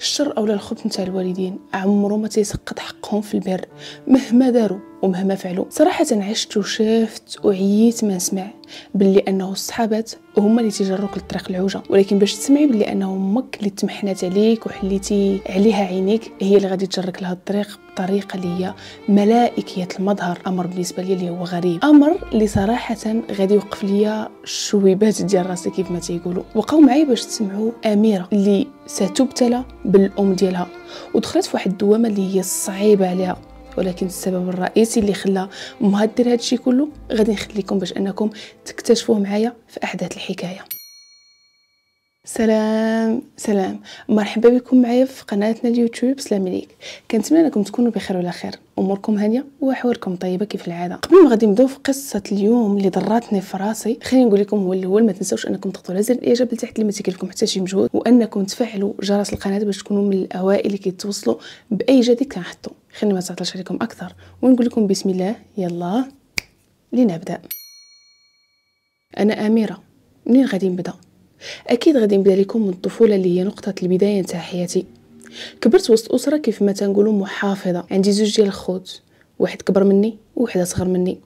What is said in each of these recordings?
الشر اولا الخبث نتاع الوالدين عمرو ما تيسقط حقهم في البر مهما داروا ومهما فعلوا صراحه عشت وشافت وعييت ما نسمع باللي انه الصحابات هما اللي تجروك للطريق العوجه ولكن باش تسمعي باللي انه امك اللي تمحنات عليك وحليتي عليها عينيك هي اللي غادي تجرك لهذا الطريق بطريقه اللي هي ملائكيه المظهر امر بالنسبه لي اللي هو غريب امر اللي صراحه غادي يوقف ليا الشويبات ديال راسي كيف ما تيقولوا وقاو معايا باش تسمعوا اميره اللي ستبتلى بالام ديالها ودخلت في واحد الدوامه اللي هي صعيبه عليها ولكن السبب الرئيسي اللي خلى امها دير هادشي كله غادي نخليكم باش انكم تكتشفوه معايا في احداث الحكايه سلام سلام مرحبا بكم معايا في قناتنا اليوتيوب سلام عليك كنتمنى انكم تكونوا بخير وعلى خير اموركم هانيه وحواركم طيبه كيف العاده قبل ما غادي نبداو في قصه اليوم اللي ضراتني في راسي خليني نقول لكم هو الاول ما تنساوش انكم تضغطوا على زر الاعجاب لتحت اللي ما تكلفكم حتى شي مجهود وانكم تفعلوا جرس القناه باش تكونوا من الاوائل اللي كيتوصلوا باي جديد كنحطو خليني ما تعطلش عليكم اكثر ونقول لكم بسم الله يلا لنبدا انا اميره منين غادي نبدا اكيد غادي نبدا لكم من الطفوله اللي هي نقطه البدايه نتاع حياتي كبرت وسط اسره كيف ما تنقولوا محافظه عندي زوج ديال الخوت واحد كبر مني وواحد صغر مني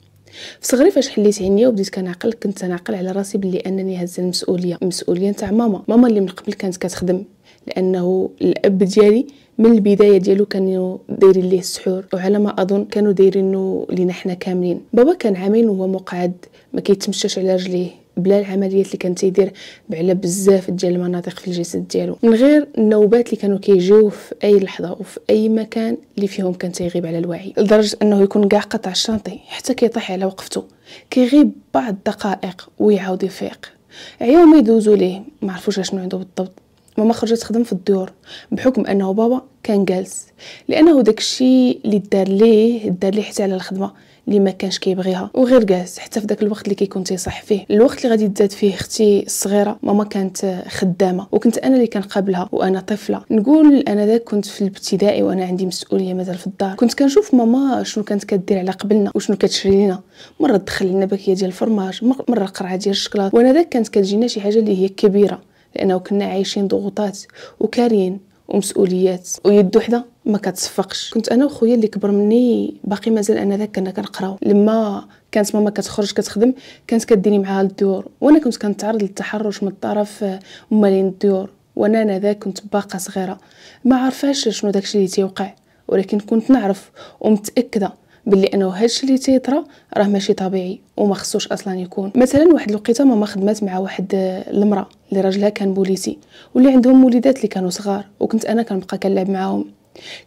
في صغري فاش حليت عينيا وبديت كنعقل كنت نعقل على راسي بلي انني هزت المسؤوليه المسؤوليه نتاع ماما ماما اللي من قبل كانت كتخدم لانه الاب ديالي من البدايه ديالو كان دايرين ليه السحور وعلى ما اظن كانوا دايرينه لينا حنا كاملين بابا كان عامين وهو مقعد ما كيتمشاش على رجليه بلا العمليات اللي كان تيدير على بزاف ديال المناطق في الجسد ديالو من غير النوبات اللي كانوا كيجيو في اي لحظه وفي اي مكان اللي فيهم كان تيغيب على الوعي لدرجه انه يكون كاع قطع الشانطي حتى كيطيح على وقفته كيغيب بعض الدقائق ويعاود يفيق عيوم يدوزوا ليه ما عرفوش شنو عنده بالضبط ماما خرجت تخدم في الدور بحكم انه بابا كان جالس لانه داكشي اللي دار ليه دار ليه حتى على الخدمه اللي ما كانش كيبغيها وغير جالس حتى في داك الوقت اللي كيكون تيصح فيه الوقت اللي غادي تزاد فيه اختي الصغيره ماما كانت خدامه وكنت انا اللي كنقابلها وانا طفله نقول انا داك كنت في الابتدائي وانا عندي مسؤوليه مازال في الدار كنت كنشوف ماما شنو كانت كدير على قبلنا وشنو كتشري لنا مره تدخل لنا باكيه ديال الفرماج مره قرعه ديال الشكلاط وانا داك كانت كتجينا شي حاجه اللي هي كبيره لانه كنا عايشين ضغوطات وكارين ومسؤوليات ويد وحده ما كتصفقش كنت انا وخويا اللي كبر مني باقي مازال انا ذاك كنا كنقراو لما كانت ماما كتخرج كتخدم كانت كديني معاها للدور وانا كنت كنتعرض للتحرش من طرف ممالين الدور وانا انا ذاك كنت باقا صغيره ما عارفاش شنو داكشي اللي تيوقع ولكن كنت نعرف ومتاكده باللي انه هادشي اللي تيطرا راه ماشي طبيعي وما خصوش اصلا يكون مثلا واحد الوقيته ماما خدمات مع واحد المراه اللي راجلها كان بوليسي واللي عندهم وليدات اللي كانوا صغار وكنت انا كنبقى كنلعب معاهم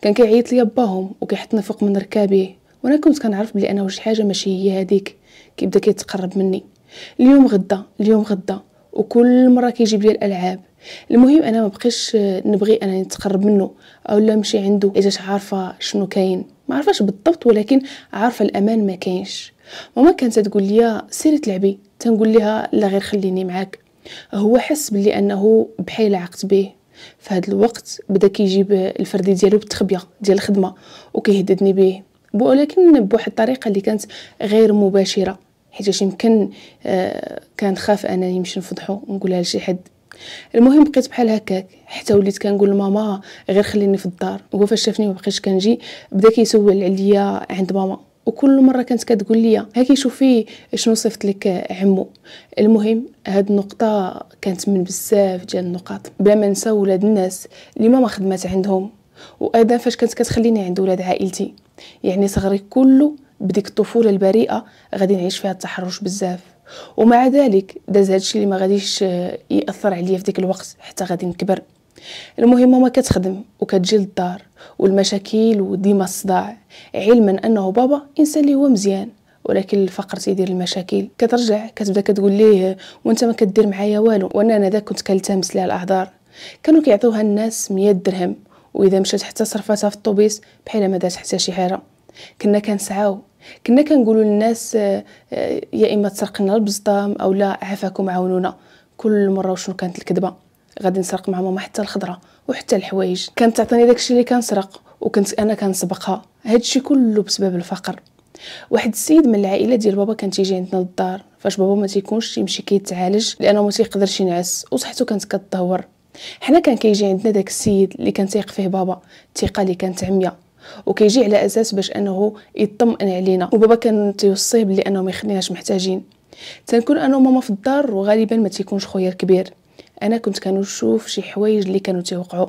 كان كيعيط ليا باهم وكيحطني فوق من ركابيه وانا كنت كنعرف بلي انا واش حاجه ماشي هي هذيك كيبدا كيتقرب مني اليوم غدا اليوم غدا وكل مره كيجيب لي الالعاب المهم انا ما بقيتش نبغي انني نتقرب منه او لا نمشي عنده اجا عارفه شنو كاين ما عرفاش بالضبط ولكن عارفه الامان ما كاينش ماما كانت تقول لي سيري تلعبي تنقول لها لا غير خليني معاك هو حس بلي انه بحال عقت به في هذا الوقت بدا كيجيب الفردي ديالو بالتخبيه ديال الخدمه وكيهددني به ولكن بواحد الطريقه اللي كانت غير مباشره حيت يمكن آه، كان خاف انني نمشي نفضحو ونقولها لشي حد المهم بقيت بحال هكاك حتى وليت كنقول لماما غير خليني في الدار هو فاش شافني ما بقيتش كنجي بدا كيسول عليا عند ماما وكل مره كانت كتقول لي هاكي شوفي شنو صيفط لك عمو المهم هاد النقطه كانت من بزاف ديال النقاط بلا ما ننسى ولاد الناس اللي ماما خدمات عندهم وايضا فاش كانت كتخليني عند ولاد عائلتي يعني صغري كله بديك الطفوله البريئه غادي نعيش فيها التحرش بزاف ومع ذلك داز هادشي اللي ما غاديش آه، ياثر عليا في ديك الوقت حتى غادي نكبر المهم ماما كتخدم وكتجي للدار والمشاكل وديما الصداع علما انه بابا انسان اللي هو مزيان ولكن الفقر تيدير المشاكل كترجع كتبدا كتقول ليه وانت ما كدير معايا والو وانا انا ذاك كنت كالتمس ليها الاعذار كانوا كيعطيوها الناس مية درهم واذا مشات حتى صرفاتها في الطوبيس بحال ما دات حتى شي حيره كنا كنسعاو كنا كنقولوا للناس آه، آه، يا اما تسرقنا البزطام او لا عافاكم عاونونا كل مره وشنو كانت الكذبه غادي نسرق مع ماما حتى الخضره وحتى الحوايج كانت تعطيني داكشي اللي كنسرق وكنت انا كنسبقها هادشي كله بسبب الفقر واحد السيد من العائله ديال بابا كان تيجي عندنا للدار فاش بابا ما تيكونش يمشي كيتعالج لانه ما تيقدرش ينعس وصحته كانت كتدهور حنا كان كيجي عندنا داك السيد اللي كان تيق فيه بابا الثقه اللي كانت عميه وكيجي على اساس باش انه يطمئن علينا وبابا كان تيوصيه بلي انه ما يخليناش محتاجين تنكون انا وماما في الدار وغالبا ما تيكونش خويا الكبير انا كنت كنشوف شي حوايج اللي كانوا تيوقعوا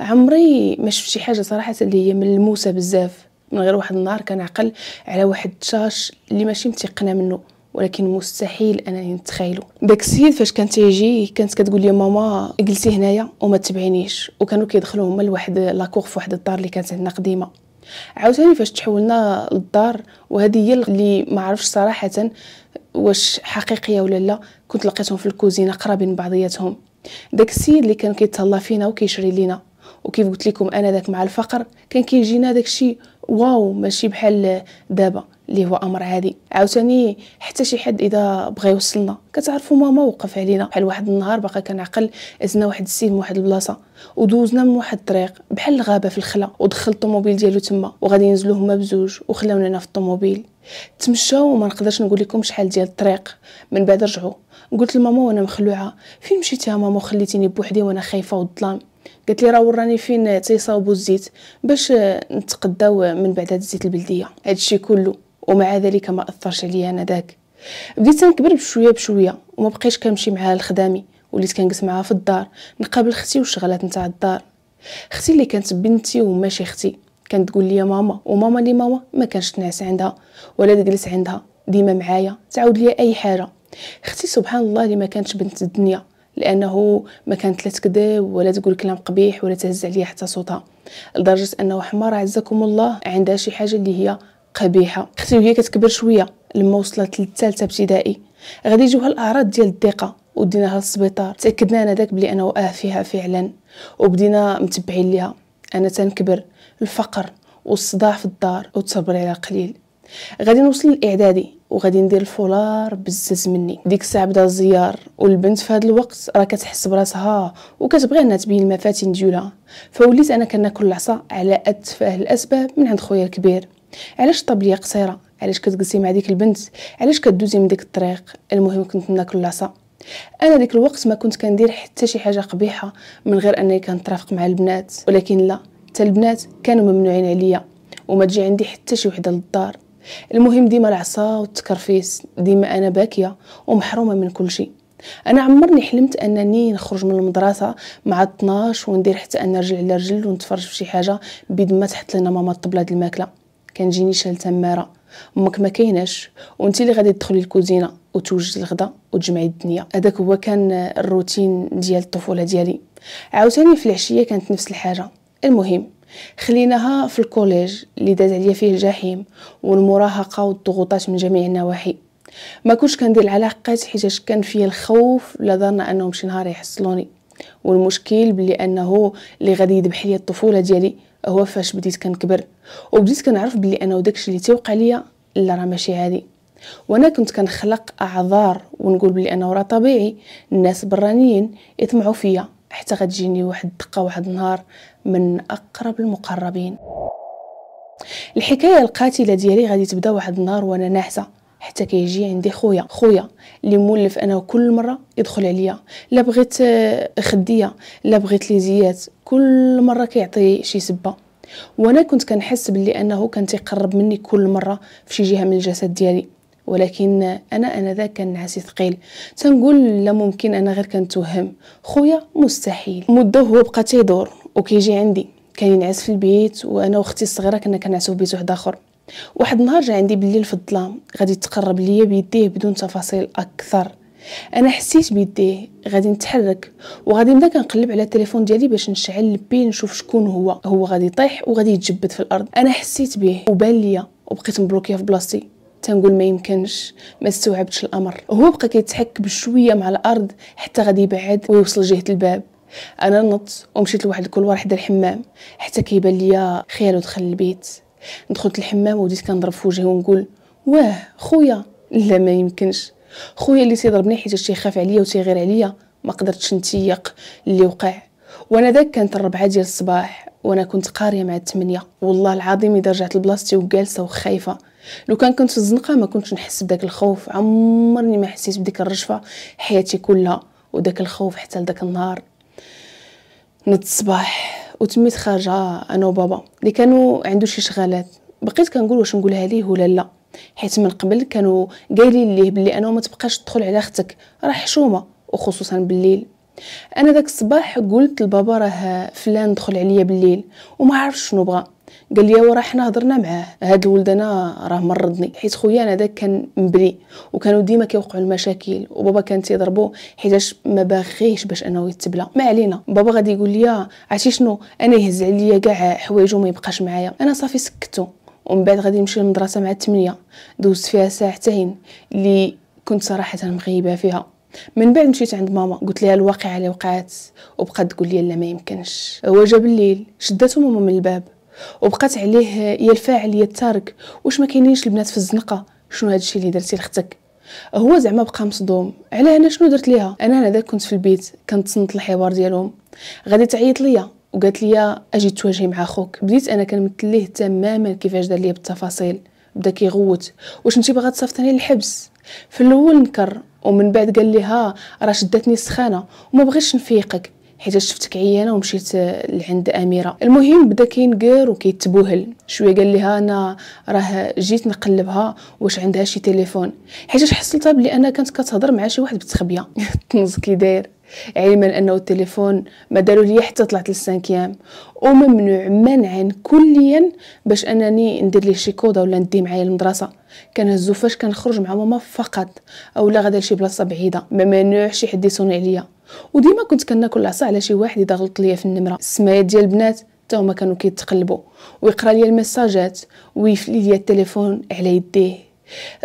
عمري ما شفت شي حاجه صراحه اللي هي ملموسه بزاف من غير واحد النهار كنعقل على واحد الشاش اللي ماشي متيقنه منه ولكن مستحيل انني نتخيلو داك السيد فاش كان تيجي كانت كتقول لي ماما جلسي هنايا وما تبعينيش وكانوا كيدخلوا هما لواحد لاكور في واحد الدار اللي كانت عندنا قديمه عاوتاني فاش تحولنا للدار وهذه هي اللي ما عرفش صراحه واش حقيقيه ولا لا كنت لقيتهم في الكوزينه قرابين بعضياتهم داك السيد اللي كان كيتهلا فينا وكيشري لينا وكيف قلت لكم انا داك مع الفقر كان كيجينا داك الشيء واو ماشي بحال دابا اللي هو امر عادي عاوتاني حتى شي حد اذا بغى يوصلنا كتعرفوا ماما وقف علينا بحال واحد النهار باقا كنعقل عزنا واحد السيد من واحد البلاصه ودوزنا من واحد الطريق بحال الغابه في الخلا ودخل الطوموبيل ديالو تما وغادي ينزلو هما بزوج وخلاونا انا في الطوموبيل تمشاو وما نقدرش نقول لكم شحال ديال الطريق من بعد رجعوا قلت لماما وانا مخلوعه فين مشيتي يا ماما وخليتيني بوحدي وانا خايفه والظلام قالت لي راه وراني فين تيصاوبوا الزيت باش نتقداو من بعد هاد الزيت البلديه هادشي كله ومع ذلك ما اثرش عليا انا ذاك بديت نكبر بشويه بشويه وما بقيتش كنمشي معاها لخدامي وليت كنجلس معاها في الدار نقابل اختي والشغلات نتاع الدار اختي اللي كانت بنتي وماشي اختي كانت تقول لي ماما وماما لي ماما ما كانش تنعس عندها ولا تجلس عندها ديما معايا تعاود لي اي حاجه اختي سبحان الله اللي ما كانتش بنت الدنيا لانه ما كانت لا تكذب ولا تقول كلام قبيح ولا تهز عليا حتى صوتها لدرجه انه حمار عزكم الله عندها شي حاجه اللي هي قبيحه اختي وهي كتكبر شويه لما وصلت للثالثه ابتدائي غادي يجيوها الاعراض ديال الضيقه وديناها للسبيطار تاكدنا انا داك بلي انا وقع فيها فعلا وبدينا متبعين ليها انا تنكبر الفقر والصداع في الدار وتصبر على قليل غادي نوصل للاعدادي وغادي ندير الفولار بزز مني ديك الساعه بدا الزيار والبنت في هذا الوقت راه كتحس براسها وكتبغي انها تبين المفاتن ديولها فوليت انا كناكل العصا على اتفاه الاسباب من عند خويا الكبير علاش الطبليه قصيره علاش كتجلسي مع ديك البنت علاش كدوزي من ديك الطريق المهم كنت ناكل لاصه انا ديك الوقت ما كنت كندير حتى شي حاجه قبيحه من غير انني كنترافق مع البنات ولكن لا حتى البنات كانوا ممنوعين عليا وما تجي عندي حتى شي وحده للدار المهم ديما العصا والتكرفيس ديما انا باكيه ومحرومه من كل شيء انا عمرني حلمت انني نخرج من المدرسه مع 12 وندير حتى ان رجل على رجل ونتفرج في شي حاجه بيد ما تحط لنا ماما الطبله الماكله كنجيني شال تماره امك ما كايناش وانت اللي غادي تدخلي الكوزينه وتوجدي الغداء وتجمعي الدنيا هذاك هو كان الروتين ديال الطفوله ديالي عاوتاني في العشيه كانت نفس الحاجه المهم خليناها في الكوليج اللي داز عليا فيه الجحيم والمراهقه والضغوطات من جميع النواحي ما كنتش كندير العلاقات حيت كان فيا الخوف لا ظن انهم شي نهار يحصلوني والمشكل بلي انه اللي غادي يذبح لي الطفوله ديالي هو فاش بديت كنكبر وبديت كنعرف بلي انا وداكشي اللي تيوقع ليا لا راه ماشي عادي وانا كنت كنخلق اعذار ونقول بلي انا راه طبيعي الناس برانيين يطمعوا فيا حتى غتجيني واحد الدقه واحد النهار من اقرب المقربين الحكايه القاتله ديالي غادي تبدا واحد النهار وانا ناعسه حتى كيجي عندي خويا خويا اللي مولف انا كل مره يدخل عليا لا بغيت آه، خديه لا بغيت ليزيات كل مره كيعطي شي سبه وانا كنت كنحس باللي انه كان تيقرب مني كل مره في شي جهه من الجسد ديالي ولكن انا انذاك كان نعاسي ثقيل تنقول لا ممكن انا غير كنتوهم خويا مستحيل مده هو بقى تيدور وكيجي عندي كان ينعس في البيت وانا واختي الصغيره كنا كنعسو في بيت واحد اخر واحد النهار جا عندي بالليل في الظلام غادي تقرب ليا بيديه بدون تفاصيل اكثر انا حسيت بيديه غادي نتحرك وغادي نبدا كنقلب على التليفون ديالي باش نشعل البي نشوف شكون هو هو غادي يطيح وغادي يتجبد في الارض انا حسيت به وبان ليا وبقيت مبلوكيه في بلاصتي تنقول ما يمكنش ما استوعبتش الامر هو بقى كيتحك بشويه مع الارض حتى غادي يبعد ويوصل جهه الباب انا نط ومشيت لواحد الكولوار حدا الحمام حتى كيبان ليا خيالو دخل البيت دخلت الحمام وديت كنضرب في وجهي ونقول واه خويا لا ما يمكنش خويا اللي تيضربني حيت تيخاف عليا وتيغير عليا ما قدرتش نتيق اللي وقع وانا داك كانت الربعه ديال الصباح وانا كنت قاريه مع الثمانية والله العظيم اذا رجعت لبلاصتي وجالسه وخايفه لو كان كنت في الزنقه ما كنتش نحس بداك الخوف عمرني ما حسيت بديك الرجفه حياتي كلها وداك الخوف حتى لداك النهار نض الصباح وتميت خارجه انا وبابا اللي كانوا عنده شي شغالات بقيت كنقول واش نقولها ليه ولا لا حيت من قبل كانوا قايلين ليه بلي انا ما تبقاش تدخل على اختك راه حشومه وخصوصا بالليل انا داك الصباح قلت لبابا راه فلان دخل عليا بالليل وما عرفش شنو بغى قال لي وراه حنا هضرنا معاه هاد الولد انا راه مرضني حيت خويا انا داك كان مبلي وكانوا ديما كيوقعوا المشاكل وبابا كان تيضربو حيتاش ما باغيش باش انه يتبلى ما علينا بابا غادي يقول لي آه، عرفتي شنو انا يهز عليا كاع حوايجو ما يبقاش معايا انا صافي سكتو ومن بعد غادي نمشي للمدرسه مع 8 دوزت فيها ساعتين اللي كنت صراحه مغيبه فيها من بعد مشيت عند ماما قلت لها الواقعه اللي وقعت وبقات تقول لي لا ما يمكنش هو جا بالليل شدته ماما من الباب وبقات عليه يا الفاعل يا التارك واش ما كاينينش البنات في الزنقه شنو هادشي اللي درتي لاختك هو زعما بقى مصدوم على انا شنو درت ليها انا هنا كنت في البيت كنتصنت الحوار ديالهم غادي تعيط ليا وقالت لي اجي تواجهي مع خوك بديت انا كنمثل ليه تماما كيفاش دار لي بالتفاصيل بدا كيغوت واش انت باغا تصيفطني للحبس في الاول نكر ومن بعد قال لي ها راه شدتني السخانه وما بغيتش نفيقك حيت شفتك عيانه ومشيت لعند اميره المهم بدا كينقر وكيتبوهل شويه قال لها انا راه جيت نقلبها واش عندها شي تليفون حيت حصلتها بلي انا كانت كتهضر مع شي واحد بتخبيه الطنز كي داير علما أنه التليفون ما داروا لي حتى طلعت للسانكيام وممنوع منعا كليا باش أنني ندير ليه شي كودا ولا ندي معايا المدرسة كنهزو فاش كنخرج مع ماما فقط اولا غادا لشي بلاصه بعيده ما ممنوع شي حد يصوني عليا وديما كنت كناكل العصا على شي واحد اذا غلط ليا في النمره السمايات ديال البنات حتى هما كانوا كيتقلبوا ويقرا ليا المساجات ويفلي ليا التليفون على يديه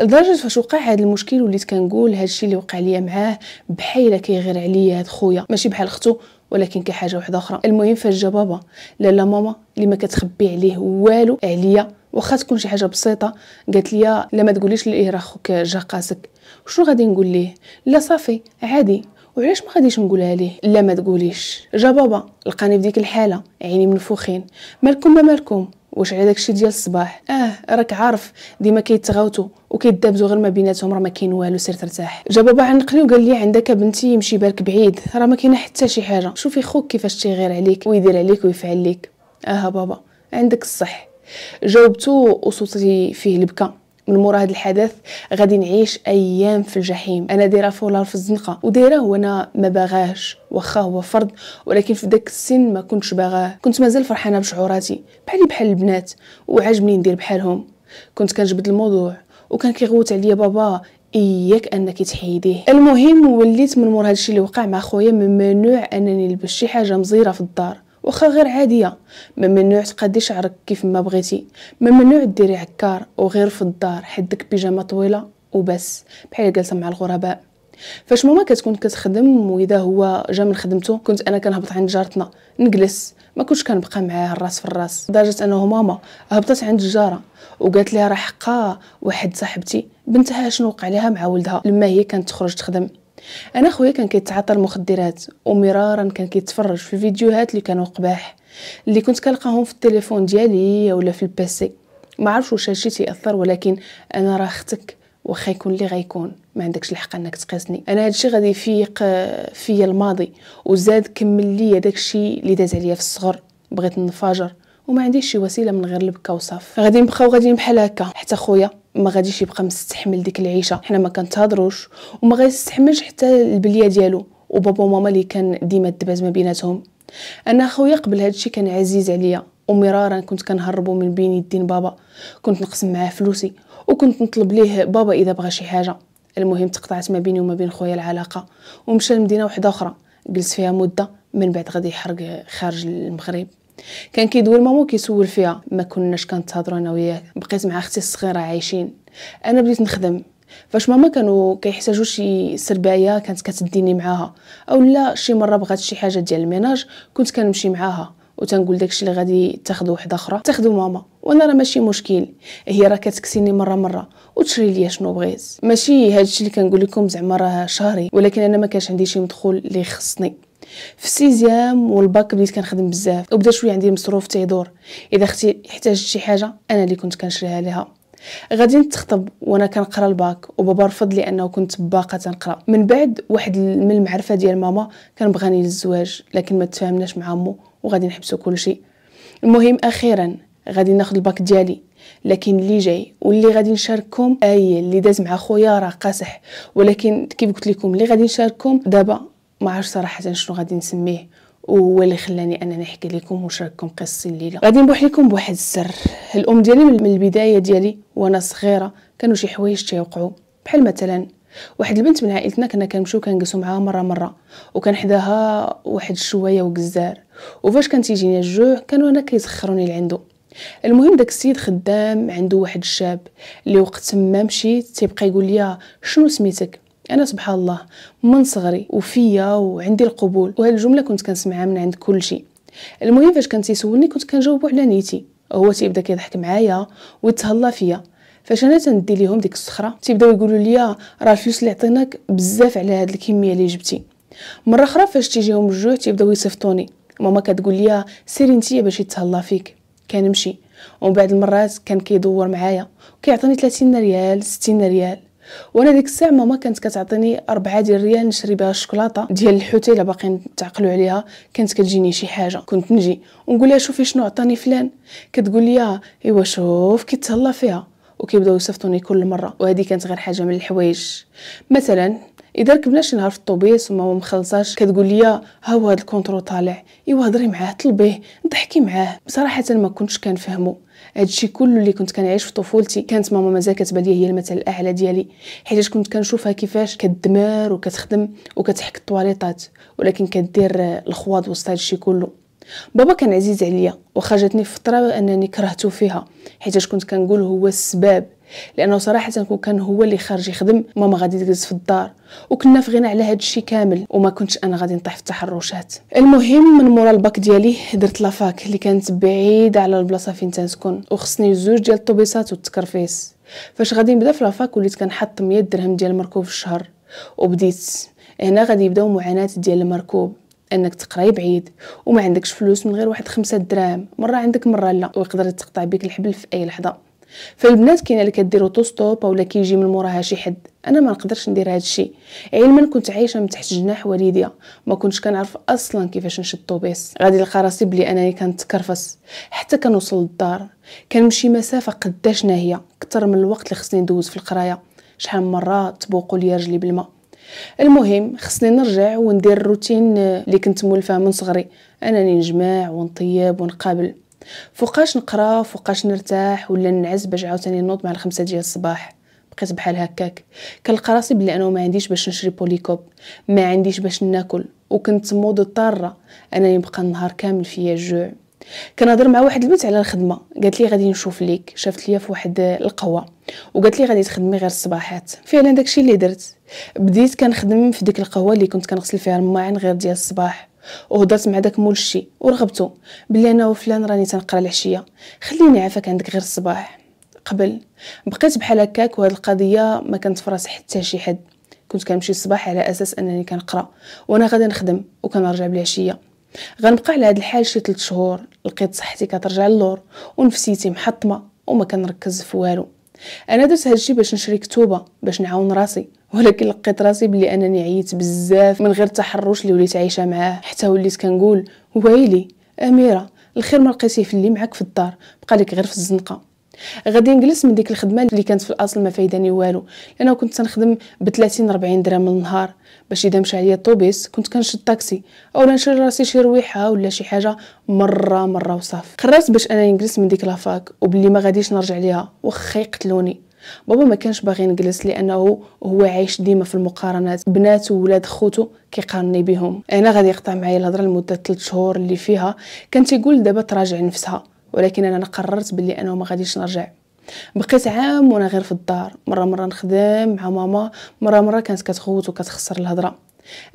لدرجه فاش وقع هذا المشكل وليت كنقول هذا الشيء اللي وقع ليا معاه بحال كيغير عليا هاد خويا ماشي بحال اختو ولكن كحاجه واحده اخرى المهم فاش جا بابا لالا ماما اللي ما كتخبي عليه والو عليا واخا تكون شي حاجه بسيطه قالت لي لا ما تقوليش ليه راه خوك جا قاسك شنو غادي نقول ليه لا صافي عادي وعلاش ما غاديش نقولها ليه لا ما تقوليش جا بابا لقاني في ديك الحاله عيني منفوخين مالكم ما مالكم واش على داكشي ديال الصباح اه راك عارف ديما كيتغاوتو وكيدابزو غير ما بيناتهم راه ما كاين والو سير ترتاح جا بابا عنقلي وقال لي عندك بنتي يمشي بالك بعيد راه ما كاينه حتى شي حاجه شوفي خوك كيفاش تيغير عليك ويدير عليك ويفعل ليك اه بابا عندك الصح جاوبته وصوتي فيه البكا من مورا هذا الحدث غادي نعيش ايام في الجحيم انا دايره فولار في الزنقه ودايره وانا ما باغاش واخا هو فرض ولكن في داك السن ما كنتش باغاه كنت مازال فرحانه بشعوراتي بحالي بحال البنات وعجبني ندير بحالهم كنت كنجبد الموضوع وكان كيغوت عليا بابا اياك انك تحيديه المهم وليت من مور هادشي اللي وقع مع خويا ممنوع انني نلبس شي حاجه مزيره في الدار واخا غير عاديه ما ممنوع تقادي شعرك كيف ما بغيتي ما ممنوع ديري عكار وغير في الدار حدك بيجامه طويله وبس بحال جالسه مع الغرباء فاش ماما كتكون كتخدم واذا هو جا من خدمته كنت انا كنهبط عند جارتنا نجلس ما كنتش كنبقى معاها الراس في الراس لدرجه انه ماما هبطت عند الجاره وقالت لها راه حقا واحد صاحبتي بنتها شنو وقع لها مع ولدها لما هي كانت تخرج تخدم انا خويا كان كيتعاطى المخدرات ومرارا كان كيتفرج في الفيديوهات اللي كانوا قباح اللي كنت كنلقاهم في التليفون ديالي ولا في البيسي ما عرفش واش هادشي تياثر ولكن انا راه اختك واخا يكون اللي غيكون ما عندكش الحق انك تقيسني انا هادشي غادي يفيق آه، فيا الماضي وزاد كمل لي داكشي اللي داز عليا في الصغر بغيت نفاجر وما عنديش شي وسيله من غير البكا وصاف غادي نبقاو غادي بحال هكا حتى خويا ما غاديش يبقى مستحمل ديك العيشه حنا ما كنتهضروش وما غايستحملش حتى البليه ديالو وبابا وماما اللي كان ديما الدباز ما بيناتهم انا خويا قبل هادشي كان عزيز عليا ومرارا كنت كنهربو من بين يدين بابا كنت نقسم معاه فلوسي وكنت نطلب ليه بابا اذا بغى شي حاجه المهم تقطعت ما بيني وما بين خويا العلاقه ومشى لمدينه واحده اخرى جلس فيها مده من بعد غادي يحرق خارج المغرب كان كيدوي ماما وكيسول فيها ما كناش كنتهضروا انا وياه بقيت مع اختي الصغيره عايشين انا بديت نخدم فاش ماما كانوا كيحتاجوا شي سربايه كانت كتديني معاها او لا شي مره بغات شي حاجه ديال الميناج كنت كنمشي معاها وتنقول داكشي اللي غادي تاخذ وحده اخرى تاخذوا ماما وانا راه ماشي مشكل هي راه كتكسيني مره مره وتشري ليا شنو بغيت ماشي هادشي اللي كنقول لكم زعما راه شهري ولكن انا ما كانش عندي شي مدخول اللي يخصني في السيزيام والباك بديت كنخدم بزاف وبدا شويه عندي المصروف تيدور اذا اختي احتاجت شي حاجه انا اللي كنت كنشريها لها غادي نتخطب وانا كنقرا الباك وبابا رفض لانه كنت باقه تنقرا من بعد واحد من المعرفه ديال ماما كان بغاني للزواج لكن ما تفاهمناش مع امو وغادي نحبسو كلشي المهم اخيرا غادي ناخذ الباك ديالي لكن اللي جاي واللي غادي نشارككم اي اللي داز مع خويا راه قاصح ولكن كيف قلت لكم اللي غادي نشارككم دابا ما عرفت صراحه شنو غادي نسميه وهو اللي خلاني انني نحكي لكم ونشارككم قصتي الليله غادي نبوح لكم بواحد السر الام ديالي من البدايه ديالي وانا صغيره كانوا شي حوايج تيوقعوا بحال مثلا واحد البنت من عائلتنا كنا كنمشيو كنجلسو معاها مره مره وكان حداها واحد شويه وكزار وفاش كان تيجيني الجوع كانوا انا كيسخروني لعندو المهم داك السيد خدام عنده واحد الشاب اللي وقت ما مشيت تيبقى يقول لي آه، شنو سميتك انا سبحان الله من صغري وفيا وعندي القبول وهاد الجمله كنت كنسمعها من عند كل شيء المهم فاش كان تيسولني كنت كنجاوبو على نيتي هو تيبدا كيضحك معايا ويتهلا فيا فاش انا تندي ليهم ديك الصخره تيبداو يقولوا لي راه الفلوس اللي عطيناك بزاف على هاد الكميه اللي جبتي مره اخرى فاش تيجيهم الجوع تيبداو يصيفطوني ماما كتقول لي سيري نتيا باش يتهلا فيك كنمشي ومن بعد المرات كان كيدور معايا وكيعطيني 30 ريال 60 ريال وانا ديك الساعه ماما كانت كتعطيني 4 ديال الريال نشري بها الشوكولاته ديال الحوت الا باقيين تعقلوا عليها كانت كتجيني شي حاجه كنت نجي ونقول لها شوفي شنو عطاني فلان كتقول لي ايوا شوف كيتهلا فيها وكيبداو يصيفطوني كل مره وهذه كانت غير حاجه من الحوايج مثلا اذا ركبنا شي نهار في الطوبيس وما مخلصاش كتقول لي ها هو هذا الكونترو طالع ايوا هضري معاه طلبيه ضحكي معاه بصراحه ما كنتش كنفهمو هادشي كله اللي كنت كنعيش في طفولتي كانت ماما مازال كتبان ليا هي المثل الاعلى ديالي حيت كنت كنشوفها كيفاش كدمار وكتخدم وكتحك الطواليطات ولكن كدير الخواض وسط هادشي كله بابا كان عزيز عليا وخرجتني فتره انني كرهته فيها حيت كنت كنقول هو السباب لانه صراحه كون كان هو اللي خارج يخدم ماما غادي تجلس في الدار وكنا في غنى على هذا الشيء كامل وما كنتش انا غادي نطيح في التحرشات المهم من مورا الباك ديالي درت لافاك اللي كانت بعيده على البلاصه فين تنسكن وخصني زوج ديال الطوبيسات والتكرفيس فاش غادي نبدا في لافاك وليت كنحط 100 درهم ديال المركوب في الشهر وبديت هنا غادي يبداو معاناه ديال المركوب انك تقراي بعيد وما عندكش فلوس من غير واحد خمسة دراهم مره عندك مره لا ويقدر يتقطع بك الحبل في اي لحظه فالبنات كاينه اللي كديروا تو ستوب اولا كيجي من موراها شي حد انا ما نقدرش ندير هذا الشيء علما كنت عايشه من تحت جناح والديا ما كنتش كنعرف اصلا كيفاش نشد الطوبيس غادي نلقى راسي بلي انني كنتكرفس حتى كنوصل للدار كنمشي مسافه قداش ناهيه اكثر من الوقت اللي خصني ندوز في القرايه شحال من مره تبوقوا لي رجلي بالماء المهم خصني نرجع وندير الروتين اللي كنت مولفه من صغري انني نجمع ونطيب ونقابل فوقاش نقرا فوقاش نرتاح ولا نعز باش عاوتاني نوض مع الخمسة ديال الصباح بقيت بحال هكاك كنلقى راسي بلي انا ما عنديش باش نشري بوليكوب ما عنديش باش ناكل وكنت طاره انني نبقى النهار كامل فيا الجوع كنهضر مع واحد البنت على الخدمه قالت لي غادي نشوف ليك شافت ليا في واحد القهوه وقالت لي غادي تخدمي غير الصباحات فعلا داكشي اللي درت بديت كنخدم في ديك القهوه اللي كنت كنغسل فيها الماعن غير ديال الصباح وهضرت مع داك مول الشي ورغبتو بلي انا وفلان راني تنقرا العشيه خليني عافاك عندك غير الصباح قبل بقيت بحال هكاك وهاد القضيه ما كانت فراس حتى شي حد كنت كنمشي الصباح على اساس انني كنقرا وانا غادي نخدم وكنرجع بالعشيه غنبقى على هاد الحال شي 3 شهور لقيت صحتي كترجع للور ونفسيتي محطمه وما كنركز في والو انا درت هادشي باش نشري كتوبه باش نعاون راسي ولكن لقيت راسي بلي انني عييت بزاف من غير التحرش اللي وليت عايشه معاه حتى وليت كنقول ويلي اميره الخير ما لقيتيه في اللي معاك في الدار بقى لك غير في الزنقه غادي نجلس من ديك الخدمه اللي كانت في الاصل ما فايداني والو لانه كنت تنخدم ب 30 40 درهم النهار باش اذا مشى عليا الطوبيس كنت كنشد طاكسي اولا نشري راسي شي رويحه ولا شي حاجه مره مره وصافي قررت باش انا نجلس من ديك لافاك وبلي ما غاديش نرجع ليها واخا يقتلوني بابا ما كانش باغي نجلس لانه هو عايش ديما في المقارنات بناته وولاد خوتو كيقارني بهم انا غادي يقطع معايا الهضره لمده 3 شهور اللي فيها كان تيقول دابا تراجع نفسها ولكن انا قررت بلي انا ما غاديش نرجع بقيت عام وانا غير في الدار مره مره نخدم مع ماما مره مره كانت كتغوت وكتخسر الهضره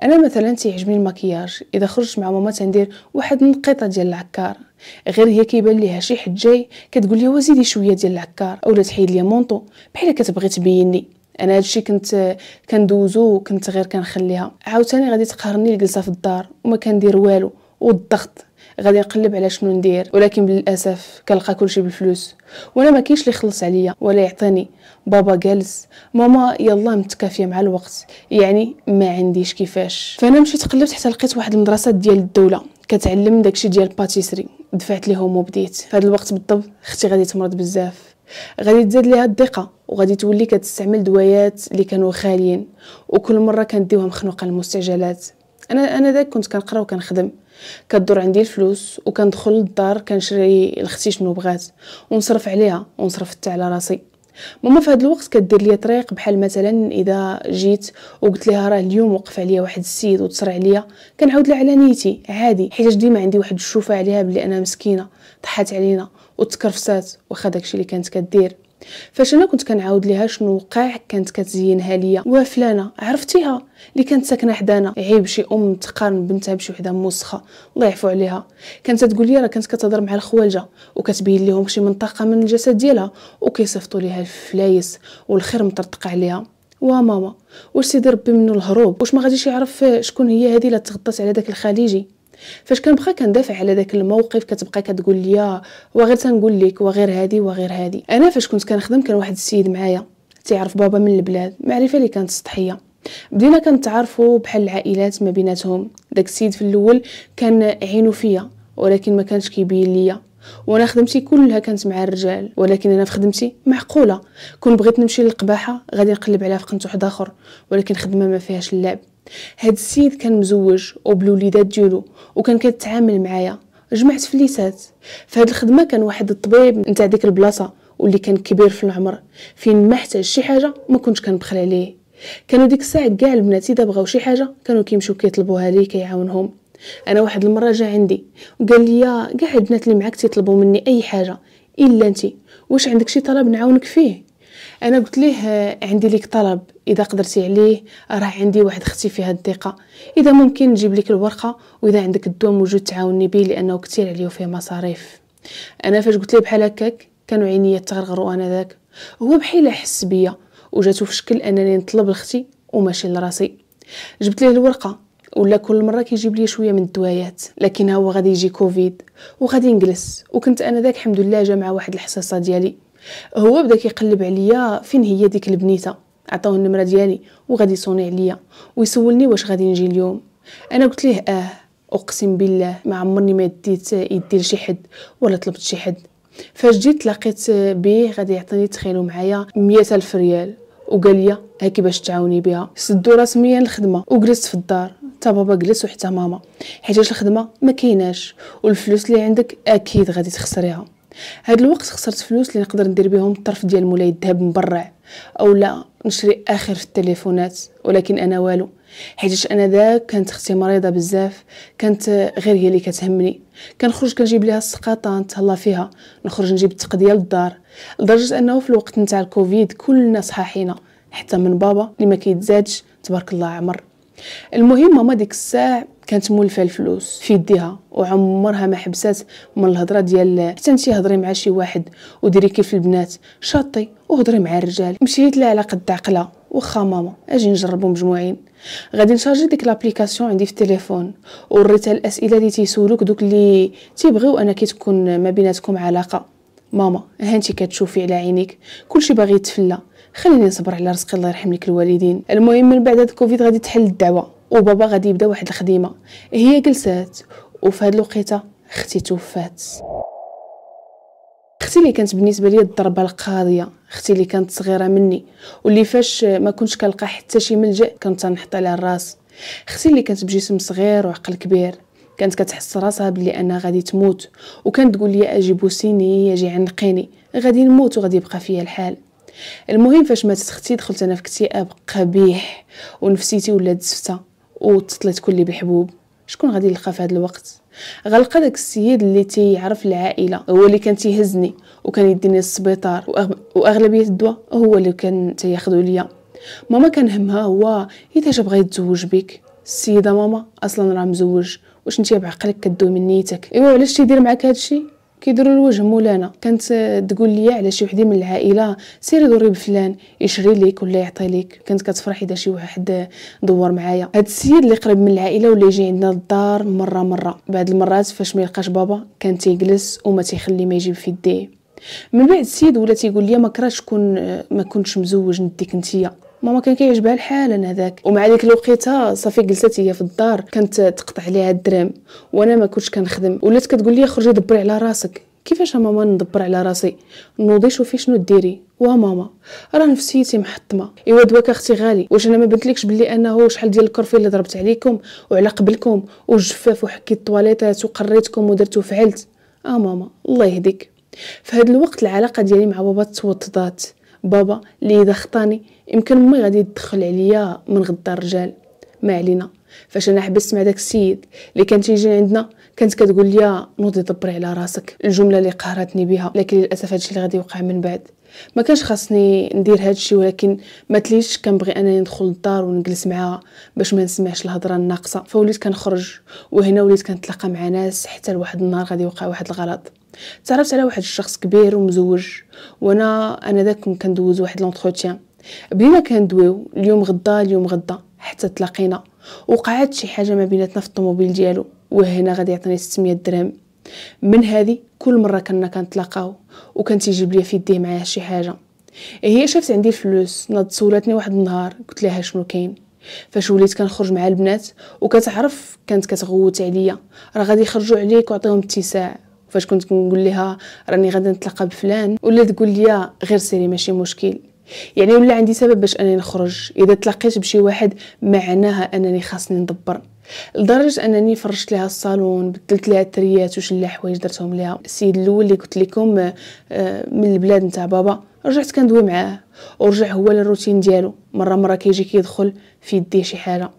انا مثلا تيعجبني المكياج اذا خرجت مع ماما تندير واحد النقيطه ديال العكار غير هي كيبان ليها شي حد جاي كتقول لي وزيدي شويه ديال العكار اولا تحيد لي مونطو بحال كتبغي تبيني انا هادشي كنت كندوزو وكنت غير كنخليها عاوتاني غادي تقهرني الجلسه في الدار وما كندير والو والضغط غادي نقلب على شنو ندير ولكن للاسف كنلقى كلشي بالفلوس وانا ما كاينش اللي يخلص عليا ولا يعطيني بابا جالس ماما يلا متكافيه مع الوقت يعني ما عنديش كيفاش فانا مشيت قلبت حتى لقيت واحد المدرسه ديال الدوله كتعلم داكشي ديال الباتيسري دفعت ليهم وبديت فهاد الوقت بالضبط اختي غادي تمرض بزاف غادي تزاد ليها الضيقه وغادي تولي كتستعمل دوايات اللي كانوا خاليين وكل مره كنديوها مخنوقه المستعجلات انا انا ذاك كنت كنقرا وكنخدم كدور عندي الفلوس وكندخل للدار كنشري لختي شنو بغات ونصرف عليها ونصرف حتى على راسي ماما في هذا الوقت كدير لي طريق بحال مثلا اذا جيت وقلت لها راه اليوم وقف عليا واحد السيد وتصرع عليا كنعاود لها على نيتي عادي حيت ديما عندي واحد الشوفه عليها بلي انا مسكينه ضحات علينا وتكرفسات واخا داكشي اللي كانت كدير فاش انا كنت كنعاود ليها شنو وقع كانت كتزينها ليا وفلانه عرفتيها اللي كانت ساكنه حدانا عيب شي ام تقارن بنتها بشي وحده موسخه الله يعفو عليها كانت تقول لي راه كانت كتهضر مع الخوالجه وكتبين لهم شي منطقه من الجسد ديالها وكيصيفطوا ليها الفلايس والخير مطرطق عليها وماما واش سيدي ربي منو الهروب واش ما غاديش يعرف شكون هي هذه اللي تغطات على داك الخليجي فاش كنبقى كندافع على داك الموقف كتبقى كتقول لي وغير تنقول لك وغير هادي وغير هادي انا فاش كنت كنخدم كان واحد السيد معايا تيعرف بابا من البلاد معرفه اللي كانت سطحيه بدينا كنتعرفوا بحال العائلات ما بيناتهم داك السيد في الاول كان عينو فيا ولكن ما كانش كيبين ليا وانا خدمتي كلها كانت مع الرجال ولكن انا في خدمتي معقوله كون بغيت نمشي للقباحه غادي نقلب عليها فقنت قنت واحد اخر ولكن خدمه ما فيهاش اللعب هاد السيد كان مزوج وبالوليدات ديالو وكان كيتعامل معايا جمعت فليسات فهاد الخدمه كان واحد الطبيب نتاع ديك البلاصه واللي كان كبير في العمر فين ما احتاج شي حاجه ما كنتش كنبخل عليه كانوا ديك الساعه كاع البنات اذا بغاو شي حاجه كانوا كيمشيو كيطلبوها ليه كيعاونهم انا واحد المره جا عندي وقال لي كاع البنات اللي معاك تيطلبوا مني اي حاجه الا انت واش عندك شي طلب نعاونك فيه انا قلت ليه آه، عندي ليك طلب اذا قدرتي عليه راه عندي واحد اختي فيها الثقه اذا ممكن نجيب لك الورقه واذا عندك الدواء موجود تعاوني به لانه كثير عليه وفيه مصاريف انا فاش قلت ليه بحال هكاك كانوا عينيا تغرغروا انا ذاك هو بحال حس بيا وجاتو في شكل انني نطلب لختي وماشي لراسي جبت ليه الورقه ولا كل مره كيجيب لي شويه من الدوايات لكن هو غادي يجي كوفيد وغادي نجلس وكنت انا ذاك الحمد لله جا مع واحد الحصيصه ديالي هو بدا كيقلب عليا فين هي ديك البنيته عطاوه النمره ديالي وغادي يصوني عليا ويسولني واش غادي نجي اليوم انا قلت ليه اه اقسم بالله ما عمرني ما ديت يدي لشي حد ولا طلبت شي حد فاش جيت تلاقيت بيه غادي يعطيني تخيلوا معايا مية ألف ريال وقال لي هاكي باش تعاوني بها سدو رسميا الخدمه وجلست في الدار حتى بابا جلس وحتى ماما حيتاش الخدمه ما كيناش والفلوس اللي عندك اكيد غادي تخسريها هاد الوقت خسرت فلوس اللي نقدر ندير بهم الطرف ديال مولاي الذهب مبرع اولا نشري اخر في التليفونات ولكن انا والو حيتاش انا ذاك كانت اختي مريضه بزاف كانت غير هي اللي كتهمني كنخرج كنجيب ليها السقاطه نتهلا فيها نخرج نجيب التقديه للدار لدرجه انه في الوقت نتاع الكوفيد كلنا صحاحينا حتى من بابا اللي ما كيتزادش تبارك الله عمر المهم ماما ديك الساعه كانت مولفه الفلوس في يديها وعمرها ما حبسات من الهضره ديال حتى انت هضري مع شي واحد وديري كيف البنات شاطي وهضري مع الرجال مشيت لها على قد عقلها واخا ماما اجي نجربو مجموعين غادي نشارجي ديك لابليكاسيون عندي في التليفون وريتها الاسئله اللي تيسولوك دوك اللي تيبغيو انك تكون ما بيناتكم علاقه ماما ها انت كتشوفي على عينيك كلشي باغي يتفلى خليني نصبر على رزق الله يرحم لك الوالدين المهم من بعد هاد الكوفيد غادي تحل الدعوه وبابا غادي يبدا واحد الخدمه هي جلسات وفي هاد الوقيته اختي توفات اختي اللي كانت بالنسبه لي الضربه القاضيه اختي اللي كانت صغيره مني واللي فاش ما كنتش كنلقى حتى شي ملجا كنت نحط على الراس اختي اللي كانت بجسم صغير وعقل كبير كانت كتحس راسها بلي انا غادي تموت وكانت تقول لي اجي بوسيني اجي عنقيني غادي نموت وغادي يبقى فيا الحال المهم فاش ماتت اختي دخلت انا في اكتئاب قبيح ونفسيتي ولات زفته واتصلت كلي بالحبوب شكون غادي يلقى في هذا الوقت غلقى داك السيد اللي تيعرف العائله هو اللي كان تيهزني وكان يديني للسبيطار واغلبيه الدواء هو اللي كان تياخذوا ليا ماما كان همها هو اذا جا بغا يتزوج بك السيده ماما اصلا راه مزوج واش انت بعقلك كدوي من نيتك ايوا علاش تيدير معاك هادشي كيديروا الوجه مولانا كانت تقول لي على شي وحده من العائله سيري دوري بفلان يشري ليك ولا يعطي ليك كانت كتفرح اذا شي واحد دور معايا هاد السيد اللي قريب من العائله ولا يجي عندنا للدار مره مره بعد المرات فاش ما يلقاش بابا كان تيجلس وما تيخلي ما يجيب في يديه من بعد السيد ولا تيقول لي ما كراش كون ما كنتش مزوج نديك نتيا ماما كان كيعجبها الحال انا ذاك ومع ديك الوقيته صافي جلست هي في الدار كانت تقطع عليها الدرام وانا ما كنتش كنخدم ولات كتقول لي خرجي دبري على راسك كيفاش ماما ندبر على راسي نوضي شوفي شنو ديري وا ماما راه نفسيتي محطمه ايوا دواك اختي غالي واش انا ما بنتلكش بلي انه شحال ديال الكرفي اللي ضربت عليكم وعلى قبلكم وجفاف وحكيت طواليطات وقريتكم ودرت وفعلت اه ماما الله يهديك في هذا الوقت العلاقه ديالي مع بابا توتضات بابا اللي اذا خطاني يمكن ما غادي تدخل عليا من غدا الرجال ما علينا فاش انا حبست مع داك السيد اللي كان تيجي عندنا كانت كتقول لي نوضي دبري على راسك الجمله اللي قهرتني بها لكن للاسف هادشي اللي غادي يوقع من بعد ما كانش خاصني ندير هادشي ولكن ما تليش كنبغي انني ندخل للدار ونجلس معاها باش ما نسمعش الهضره الناقصه فوليت كنخرج وهنا وليت كنتلاقى مع ناس حتى لواحد النهار غادي يوقع واحد الغلط تعرفت على واحد الشخص كبير ومزوج وانا انا داك كندوز واحد لونتروتيان بدينا كندويو اليوم غدا اليوم غدا حتى تلاقينا وقعت شي حاجه ما بيناتنا في الطوموبيل ديالو وهنا غادي يعطيني 600 درهم من هذه كل مره كنا كنتلاقاو وكان تيجيب لي في يديه معايا شي حاجه هي شافت عندي الفلوس ناض سولتني واحد النهار قلت لها شنو كاين فاش وليت كنخرج مع البنات وكتعرف كانت كتغوت عليا راه غادي يخرجوا عليك وعطيهم اتساع فاش كنت كنقول لها راني غادي نتلاقى بفلان ولا تقول لي غير سيري ماشي مشكل يعني ولا عندي سبب باش انني نخرج اذا تلاقيت بشي واحد معناها انني خاصني ندبر لدرجه انني فرشت لها الصالون بدلت لها التريات اللي حوايج درتهم لها السيد الاول اللي قلت لكم آه، من البلاد نتاع بابا رجعت كندوي معاه ورجع هو للروتين ديالو مره مره كيجي كيدخل في يديه شي حاجه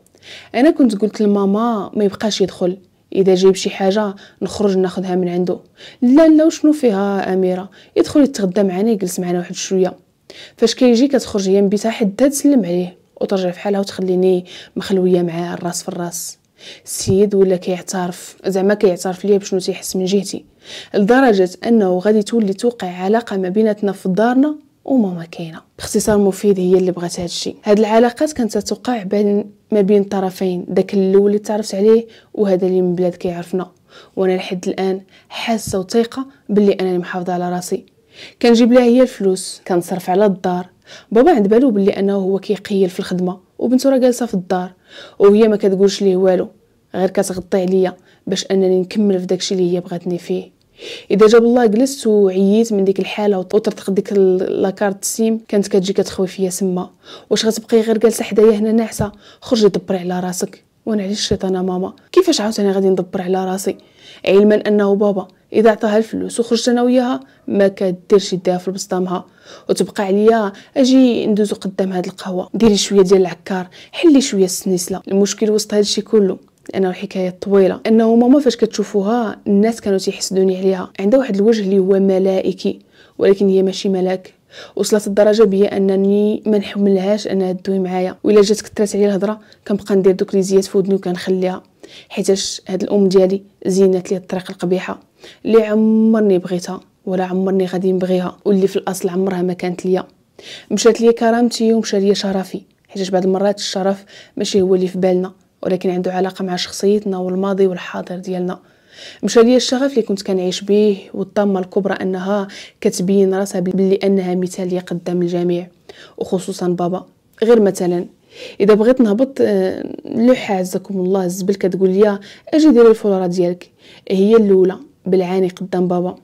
انا كنت قلت لماما ما يبقاش يدخل اذا جايب شي حاجه نخرج ناخذها من عنده لا لا وشنو فيها اميره يدخل يتغدى معنا يجلس معنا واحد شويه فاش كيجي كتخرج هي من بيتها حدها تسلم عليه وترجع فحالها وتخليني مخلويه معاه الراس في الراس السيد ولا كيعترف زعما كيعترف ليا بشنو تيحس من جهتي لدرجه انه غادي تولي توقع علاقه ما بيناتنا في دارنا وماما كاينه باختصار مفيد هي اللي بغات هذا الشيء هاد العلاقات كانت تتوقع بين ما بين طرفين داك الاول اللي تعرفت عليه وهذا اللي من بلاد كيعرفنا وانا لحد الان حاسه وثيقه باللي انا محافظه على راسي كنجيب لها هي الفلوس كنصرف على الدار بابا عند بالو بلي انه هو كيقيل في الخدمه وبنته راه جالسه في الدار وهي ما كتقولش ليه والو غير كتغطي عليا باش انني نكمل في داكشي اللي هي بغاتني فيه اذا جاب الله جلست وعييت من ديك الحاله وطرت ديك لاكارت سيم كانت كتجي كتخوي فيا سما واش غتبقي غير جالسه حدايا هنا ناعسه خرجي دبري على راسك وانا علاش الشيطانه ماما كيفاش عاوتاني غادي ندبر على راسي علما انه بابا اذا عطاها الفلوس وخرجت انا وياها ما كديرش يديها في بسطامها وتبقى عليا اجي ندوزو قدام هاد القهوه ديري شويه ديال العكار حلي شويه السنيسله المشكل وسط هادشي كله لانه الحكايه طويله انه ماما فاش كتشوفوها الناس كانوا تيحسدوني عليها عندها واحد الوجه اللي هو ملائكي ولكن هي ماشي ملاك وصلت الدرجه بيا انني ما نحملهاش انها دوي معايا وإلا جات كترات عليا الهضره كنبقى ندير دوك ليزيات في ودني وكنخليها حيتاش هاد الام ديالي زينت لي الطريق القبيحه اللي عمرني بغيتها ولا عمرني غادي نبغيها واللي في الاصل عمرها ما كانت ليا مشات ليا كرامتي ومشى ليا شرفي حيت بعض المرات الشرف ماشي هو اللي في بالنا ولكن عنده علاقه مع شخصيتنا والماضي والحاضر ديالنا مشى ليا الشغف اللي كنت كنعيش به والطامه الكبرى انها كتبين راسها بلي انها مثاليه قدام الجميع وخصوصا بابا غير مثلا اذا بغيت نهبط آه، لوحه عزكم الله الزبل كتقول لي اجي ديري الفلوره ديالك هي الاولى بالعاني قدام بابا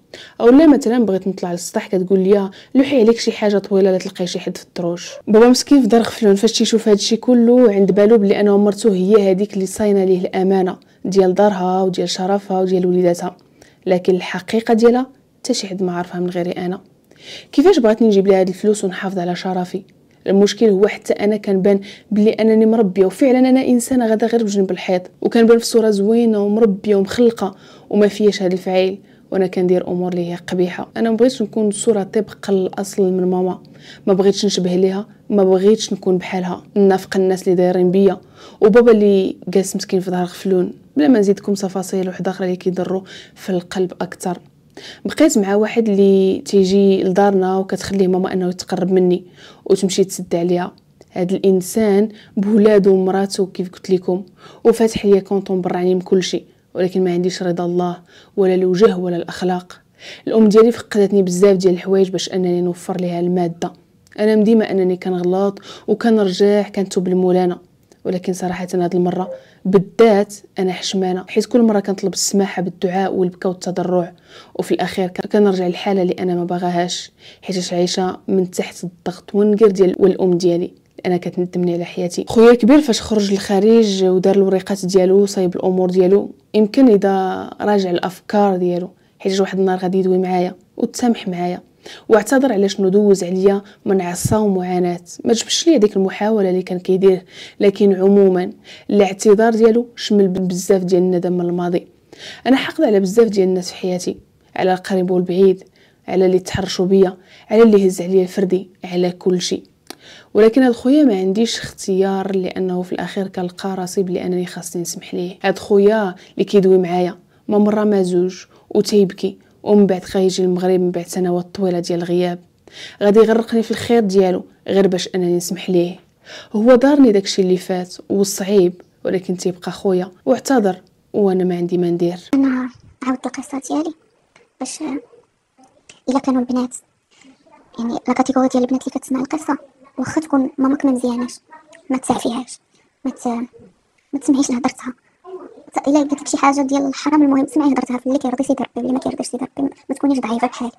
او لا مثلا بغيت نطلع للسطح كتقول لي لوحي عليك شي حاجه طويله لا تلقاي شي حد في الدروج بابا مسكين في دار غفلون فاش تيشوف هادشي كله عند بالو بلي انا ومرتو هي هذيك اللي صاينه ليه الامانه ديال دارها وديال شرفها وديال وليداتها لكن الحقيقه ديالها حتى شي حد ما عارفها من غيري انا كيفاش بغاتني نجيب لها هاد الفلوس ونحافظ على شرفي المشكل هو حتى انا كنبان بلي انني مربيه وفعلا انا انسانه غدا غير بجنب الحيط وكنبان في صوره زوينه ومربيه ومخلقه وما فيهاش هذا الفعيل وانا كندير امور اللي هي قبيحه انا مبغيتش نكون صوره طبق الاصل من ماما ما بغيتش نشبه ليها ما بغيتش نكون بحالها نافق الناس اللي دايرين بيا وبابا اللي جالس مسكين في ظهر غفلون بلا ما نزيدكم تفاصيل وحده اخرى اللي كيضروا في القلب اكثر بقيت مع واحد اللي تيجي لدارنا وكتخليه ماما انه يتقرب مني وتمشي تسد عليها هاد الانسان بولادو ومراتو كيف قلت لكم وفاتح ليا كونطون براني من كل شيء ولكن ما عنديش رضا الله ولا الوجه ولا الاخلاق الام ديالي فقدتني بزاف ديال الحوايج باش انني نوفر لها الماده انا مديما انني كنغلط وكنرجع كنتوب لمولانا ولكن صراحه هذه المره بالذات انا حشمانه حيت كل مره كنطلب السماحه بالدعاء والبكاء والتضرع وفي الاخير كنرجع للحاله اللي انا ما باغاهاش حيت عايشه من تحت الضغط والنقر ديال والام ديالي انا كتندمني على حياتي خويا كبير فاش خرج للخارج ودار الوريقات ديالو صايب الامور ديالو يمكن اذا راجع الافكار ديالو حيت واحد النهار غادي يدوي معايا وتسامح معايا واعتذر شنو دوز عليا من عصا ومعاناه ما جبش ليا ديك المحاوله اللي كان كيدير لكن عموما الاعتذار ديالو شمل بزاف ديال الندم من الماضي انا حقد على بزاف ديال الناس في حياتي على القريب والبعيد على اللي تحرشوا بيا على اللي هز عليا الفردي على كل شيء ولكن هاد خويا ما عنديش اختيار لانه في الاخير كنلقى راسي بلي انني خاصني نسمح ليه هاد خويا اللي كيدوي معايا ما مره ما زوج وتيبكي ومن بعد غيجي المغرب من بعد سنوات طويله ديال الغياب غادي يغرقني في الخير ديالو غير باش انني نسمح ليه هو دارني داكشي اللي فات وصعيب ولكن تيبقى خويا واعتذر وانا ما عندي ما ندير انا عاودت القصه ديالي باش الا كانوا البنات يعني لا كاتيجوري ديال البنات اللي كتسمع القصه واخا تكون ماماك ما مزياناش ما تسعفيهاش ما ما تسمعيش لهضرتها الا قلت شي حاجه ديال الحرام المهم سمعي هضرتها في اللي كيرضي سيدي ربي واللي ما كيرضيش سيدي ربي ما تكونيش ضعيفه بحالي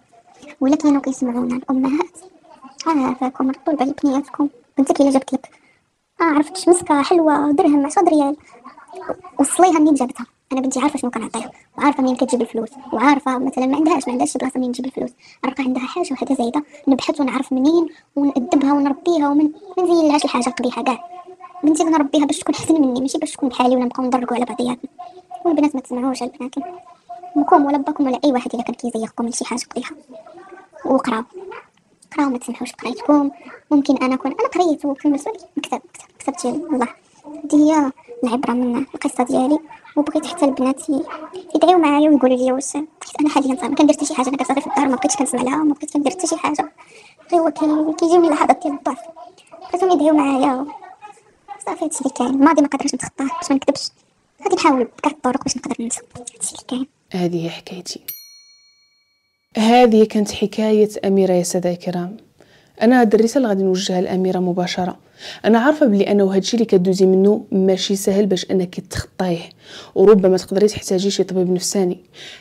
ولا كانوا كيسمعونا الامهات عافاكم ردوا البال بنياتكم بنتك الا جابت لك اه عرفت مسكه حلوه درهم 10 ريال وصليها منين جابتها انا بنتي عارفه شنو كنعطيها وعارفه منين كتجيب الفلوس وعارفه مثلا ما عندهاش ما عندهاش بلاصه منين تجيب الفلوس راه عندها حاجه وحده زايده نبحث ونعرف منين ونادبها ونربيها ومن ما نزين لهاش الحاجه القبيحه كاع بنتي غنربيها باش تكون حسن مني ماشي باش تكون بحالي ولا نبقاو نضركو على بعضياتنا والبنات ما تسمعوش البنات مكم ولا باكم ولا اي واحد الا كان كيزيقكم لشي حاجه قضيها وقراو قراو ما تسمحوش بقرايتكم ممكن انا كون انا قريت وكملت مسؤول كتب كتب كتبت الله هذه هي العبره من القصه ديالي وبغيت حتى البنات يدعيو معايا ويقولوا لي واش حيت انا حاليا صافي ما كندير حتى شي حاجه انا كنصافي في الدار ما بقيتش كنسمع لها ما بقيتش كندير حتى شي حاجه غير هو كيجيني لحظات ديال الضعف بغيتهم يدعيو معايا صافي هادشي اللي كاين الماضي ما نتخطاه باش ما نكذبش غادي نحاول بكاع الطرق باش نقدر ننسى هادشي اللي كاين هذه هي حكايتي هذه كانت حكاية أميرة يا سادة الكرام أنا هاد الرسالة غادي نوجهها لأميرة مباشرة أنا عارفة بلي أنا هادشي اللي كدوزي منه ماشي سهل باش أنك تخطيه وربما تقدري تحتاجي شي طبيب نفساني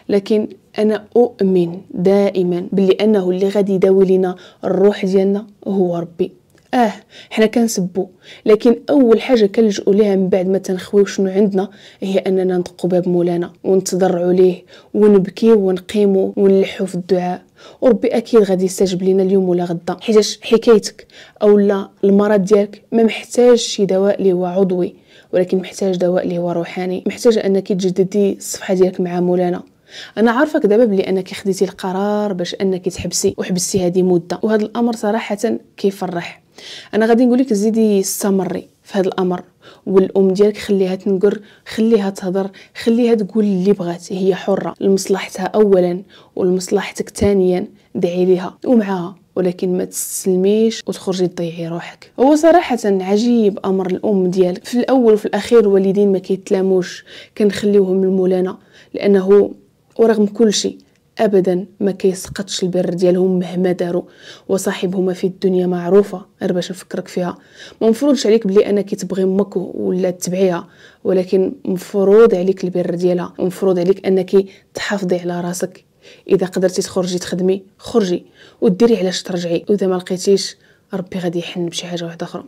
لكن أنا أؤمن دائما بلي أنه اللي غادي يداوي لنا الروح ديالنا هو ربي اه حنا كنسبو لكن اول حاجه كنلجؤوا ليها من بعد ما تنخويو شنو عندنا هي اننا نطقو باب مولانا ونتضرعوا ليه ونبكيو ونقيمو ونلحو في الدعاء وربي اكيد غادي يستجب لينا اليوم ولا غدا حيت حكايتك اولا المرض ديالك ما محتاج شي دواء اللي هو عضوي ولكن محتاج دواء اللي هو روحاني محتاج انك تجددي الصفحه ديالك مع مولانا انا عارفك دابا بلي انك خديتي القرار باش انك تحبسي وحبستي هذه مده وهذا الامر صراحه كيفرح انا غادي لك زيدي استمري في هذا الامر والام ديالك خليها تنقر خليها تهضر خليها تقول اللي بغات هي حره لمصلحتها اولا ولمصلحتك ثانيا دعي ليها ومعها ولكن ما تسلميش وتخرجي تضيعي روحك هو صراحة عجيب أمر الأم ديالك في الأول وفي الأخير الوالدين ما كيتلاموش كنخليوهم لمولانا لأنه ورغم كل شيء ابدا ما كيسقطش البر ديالهم مهما داروا وصاحبهما في الدنيا معروفه غير باش نفكرك فيها ما مفروضش عليك بلي انا كتبغي امك ولا تبعيها ولكن مفروض عليك البر ديالها ومفروض عليك انك تحافظي على راسك اذا قدرتي تخرجي تخدمي خرجي وديري علاش ترجعي واذا ما لقيتيش ربي غادي يحن بشي حاجه واحده اخرى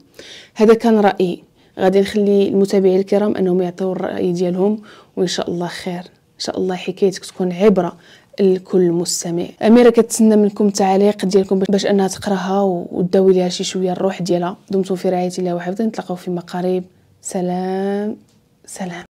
هذا كان رايي غادي نخلي المتابعين الكرام انهم يعطيو الراي ديالهم وان شاء الله خير ان شاء الله حكايتك تكون عبره الكل مستمع اميره كتسنى منكم تعليق ديالكم باش انها تقراها وتداوي ليها شي شويه الروح ديالها دمتم في رعايه الله وحفظه نتلاقاو في مقاريب سلام سلام